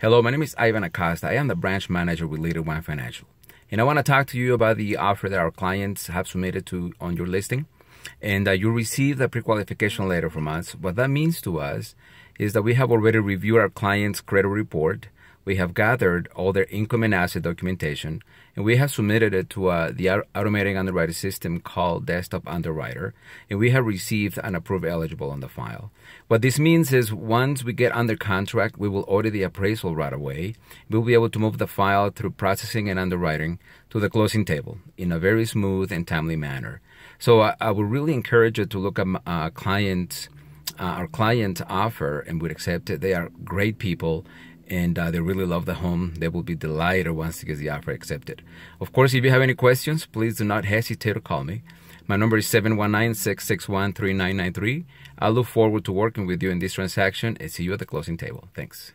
Hello, my name is Ivan Acosta. I am the branch manager with Leader One Financial. And I want to talk to you about the offer that our clients have submitted to on your listing. And uh, you received a pre-qualification letter from us. What that means to us is that we have already reviewed our client's credit report we have gathered all their income and asset documentation, and we have submitted it to uh, the automating underwriter system called Desktop Underwriter, and we have received an approved eligible on the file. What this means is once we get under contract, we will order the appraisal right away. We'll be able to move the file through processing and underwriting to the closing table in a very smooth and timely manner. So I, uh, I would really encourage you to look at uh, clients' Uh, our client offer and would accept it. They are great people and uh, they really love the home. They will be delighted once it gets the offer accepted. Of course, if you have any questions, please do not hesitate to call me. My number is 719-661-3993. I look forward to working with you in this transaction and see you at the closing table. Thanks.